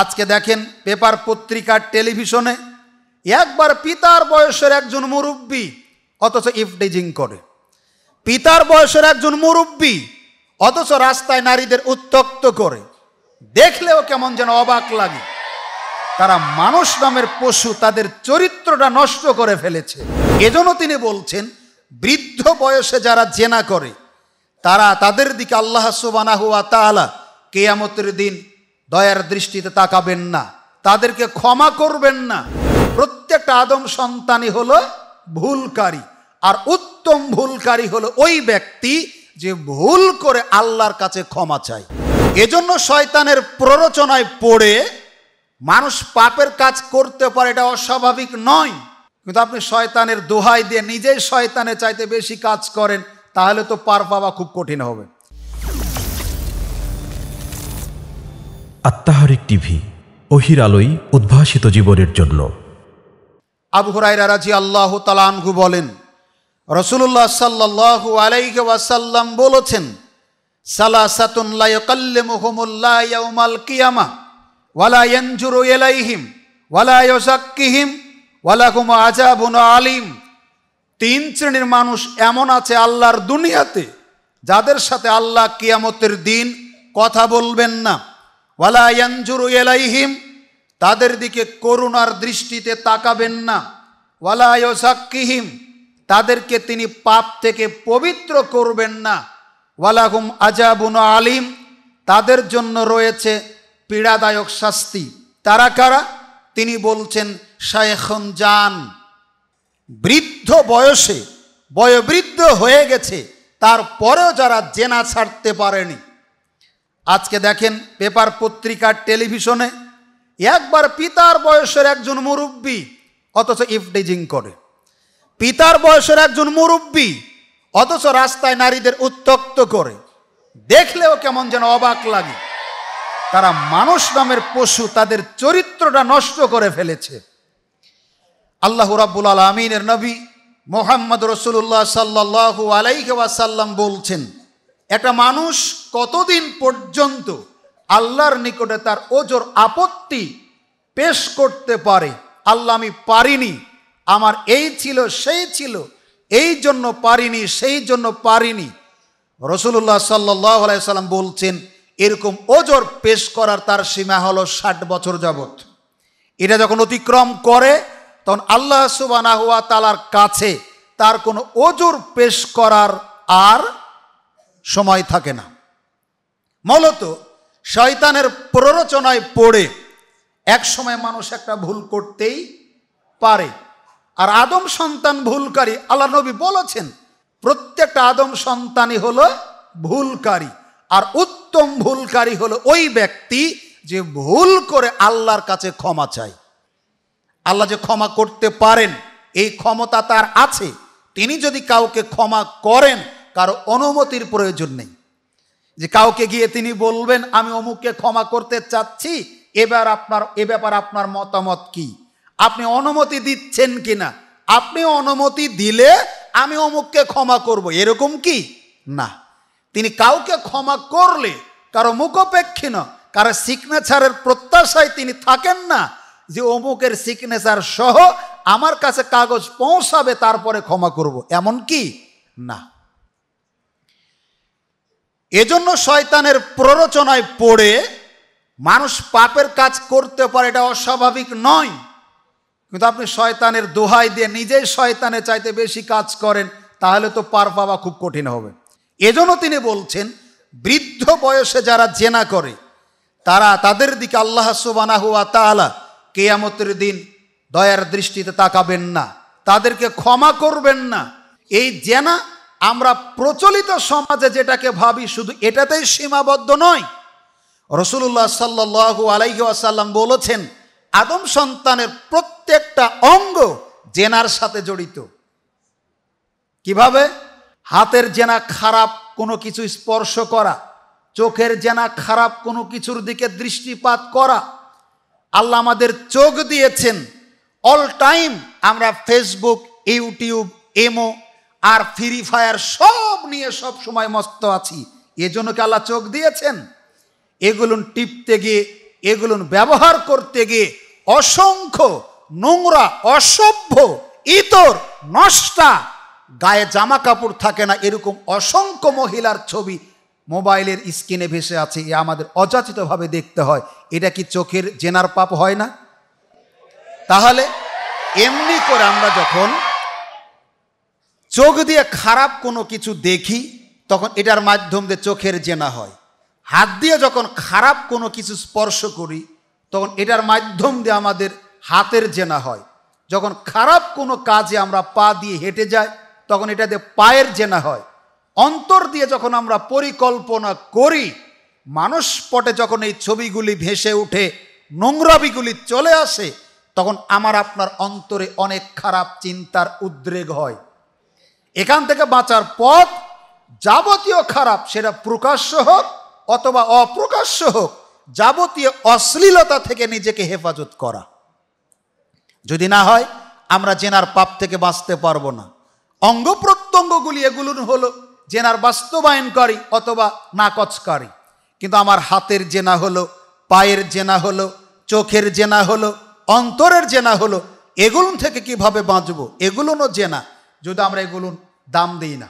আজকে দেখেন পেপার পত্রিকার টেলিভিশনে একবার পিতার বয়সের একজন মুরব্বী অথচ ইফডিজিং করে পিতার বয়সের একজন মুরব্বী অথচ রাস্তায় নারীদের উত্তক্ত করে দেখলেও কেমন যেন অবাক লাগে তারা মানুষ নামের পশু তাদের চরিত্রটা নষ্ট করে ফেলেছে এজন্য তিনি বলছেন বৃদ্ধ বয়সে যারা জেনা করে তারা তাদের দিকে আল্লাহ সুবানাহুয়া তালা কেয়ামতের দিন দয়ার দৃষ্টিতে তাকাবেন না তাদেরকে ক্ষমা করবেন না প্রত্যেকটা আদম সন্তানই হলো ভুলকারী আর উত্তম ভুলকারী হলো ওই ব্যক্তি যে ভুল করে আল্লাহর কাছে ক্ষমা চায় এজন্য শয়তানের প্ররোচনায় পড়ে মানুষ পাপের কাজ করতে পারে এটা অস্বাভাবিক নয় কিন্তু আপনি শয়তানের দোহাই দিয়ে নিজেই শয়তানের চাইতে বেশি কাজ করেন তাহলে তো পার পাওয়া খুব কঠিন হবে আত্মাহারিক টিভি অহির আলোয় উদ্ভাসিত জীবনের জন্য আবু হুরাইরা রাজি আল্লাহ তালানহু বলেন রসুল্লাহ সাল্লাহু আলাইহি ওয়াসাল্লাম বলেছেন সালা সালাসাতুন লায়কাল্লিমুহুমুল্লাহ ইয়াউমাল কিয়ামা ওয়ালা ইয়ানজুরু ইলাইহিম ওয়ালা ইয়াযাক্কিহিম ওয়ালাহুম আযাবুন আলিম তিন শ্রেণীর মানুষ এমন আছে আল্লাহর দুনিয়াতে যাদের সাথে আল্লাহ কিয়ামতের দিন কথা বলবেন না ওয়ালায়ানজুরু এলাইহিম তাদের দিকে করুণার দৃষ্টিতে তাকাবেন না ওয়ালায়সাক্কিহিম তাদেরকে তিনি পাপ থেকে পবিত্র করবেন না ওয়ালাহুম আজাবুন আলিম তাদের জন্য রয়েছে পীড়াদায়ক শাস্তি তারা কারা তিনি বলছেন শায়খন জান বৃদ্ধ বয়সে বয়োবৃদ্ধ হয়ে গেছে তারপরেও যারা জেনা ছাড়তে পারেনি আজকে দেখেন পেপার পত্রিকা টেলিভিশনে একবার পিতার বয়সের একজন মুরব্বী অথচ ইফটিজিং করে পিতার বয়সের একজন মুরব্বী অথচ রাস্তায় নারীদের উত্তক্ত করে দেখলেও কেমন যেন অবাক লাগে তারা মানুষ নামের পশু তাদের চরিত্রটা নষ্ট করে ফেলেছে আল্লাহ রাব্বুল আলমিনের নবী মোহাম্মদ রসুল্লাহ সাল্লাহ আলাইকে ওয়াসাল্লাম বলছেন একটা মানুষ কতদিন পর্যন্ত আল্লাহর নিকটে তার ওজোর আপত্তি পেশ করতে পারে আল্লাহ আমি পারিনি আমার এই ছিল সেই ছিল এই জন্য পারিনি সেই জন্য পারিনি রসুল্লাহ সাল্লাহ সাল্লাম বলছেন এরকম ওজোর পেশ করার তার সীমা হলো ষাট বছর যাবৎ এটা যখন অতিক্রম করে তখন আল্লাহ সুবানা হুয়া তালার কাছে তার কোনো ওজোর পেশ করার আর সময় থাকে না মূলত শয়তানের প্ররোচনায় পড়ে এক সময় মানুষ একটা ভুল করতেই পারে আর আদম সন্তান ভুলকারী আল্লাহ নবী বলেছেন প্রত্যেকটা আদম সন্তানই হল ভুলকারী আর উত্তম ভুলকারী হল ওই ব্যক্তি যে ভুল করে আল্লাহর কাছে ক্ষমা চায় আল্লাহ যে ক্ষমা করতে পারেন এই ক্ষমতা তার আছে তিনি যদি কাউকে ক্ষমা করেন কারো অনুমতির প্রয়োজন নেই যে কাউকে গিয়ে তিনি বলবেন আমি অমুককে ক্ষমা করতে চাচ্ছি এবার আপনার এ ব্যাপার আপনার মতামত কি আপনি অনুমতি দিচ্ছেন কি না আপনি অনুমতি দিলে আমি অমুককে ক্ষমা করব এরকম কি না তিনি কাউকে ক্ষমা করলে কারো মুখোপেক্ষী না কারো সিগনেচারের প্রত্যাশায় তিনি থাকেন না যে অমুকের সিগনেচার সহ আমার কাছে কাগজ পৌঁছাবে তারপরে ক্ষমা করব এমন কি না এজন্য শয়তানের প্ররোচনায় পড়ে মানুষ পাপের কাজ করতে পারে এটা অস্বাভাবিক নয় কিন্তু আপনি শয়তানের দোহাই দিয়ে নিজেই শয়তানের চাইতে বেশি কাজ করেন তাহলে তো পার পাওয়া খুব কঠিন হবে এজন্য তিনি বলছেন বৃদ্ধ বয়সে যারা জেনা করে তারা তাদের দিকে আল্লাহ সুবানাহুয়া তালা কেয়ামতের দিন দয়ার দৃষ্টিতে তাকাবেন না তাদেরকে ক্ষমা করবেন না এই জেনা আমরা প্রচলিত সমাজে যেটাকে ভাবি শুধু এটাতেই সীমাবদ্ধ নয় রসুল্লাহ সাল্লু আলাইহি আসাল্লাম বলেছেন আদম সন্তানের প্রত্যেকটা অঙ্গ জেনার সাথে জড়িত কিভাবে হাতের জেনা খারাপ কোনো কিছু স্পর্শ করা চোখের জেনা খারাপ কোনো কিছুর দিকে দৃষ্টিপাত করা আল্লাহ আমাদের চোখ দিয়েছেন অল টাইম আমরা ফেসবুক ইউটিউব এমো আর ফ্রি ফায়ার সব নিয়ে সব সময় মস্ত আছি এজন্য কি আল্লাহ চোখ দিয়েছেন এগুলোন টিপতে গিয়ে এগুলোন ব্যবহার করতে গিয়ে অসংখ্য নোংরা অসভ্য ইতর নষ্টা গায়ে জামা কাপড় থাকে না এরকম অসংখ্য মহিলার ছবি মোবাইলের স্ক্রিনে ভেসে আছে এ আমাদের অযাচিতভাবে দেখতে হয় এটা কি চোখের জেনার পাপ হয় না তাহলে এমনি করে আমরা যখন চোখ দিয়ে খারাপ কোনো কিছু দেখি তখন এটার মাধ্যম দিয়ে চোখের জেনা হয় হাত দিয়ে যখন খারাপ কোনো কিছু স্পর্শ করি তখন এটার মাধ্যম দিয়ে আমাদের হাতের জেনা হয় যখন খারাপ কোনো কাজে আমরা পা দিয়ে হেঁটে যাই তখন এটা দিয়ে পায়ের জেনা হয় অন্তর দিয়ে যখন আমরা পরিকল্পনা করি মানুষ পটে যখন এই ছবিগুলি ভেসে উঠে নোংরাবিগুলি চলে আসে তখন আমার আপনার অন্তরে অনেক খারাপ চিন্তার উদ্রেগ হয় এখান থেকে বাঁচার পথ যাবতীয় খারাপ সেটা প্রকাশ্য হোক অথবা অপ্রকাশ্য হোক যাবতীয় অশ্লীলতা থেকে নিজেকে হেফাজত করা যদি না হয় আমরা জেনার পাপ থেকে বাঁচতে পারবো না অঙ্গ প্রত্যঙ্গগুলি এগুলো হলো জেনার বাস্তবায়ন করি অথবা করি কিন্তু আমার হাতের জেনা হলো পায়ের জেনা হলো চোখের জেনা হলো অন্তরের জেনা হলো এগুলো থেকে কিভাবে বাঁচবো এগুলোনও জেনা যদি আমরা এগুলো ദാം ദീന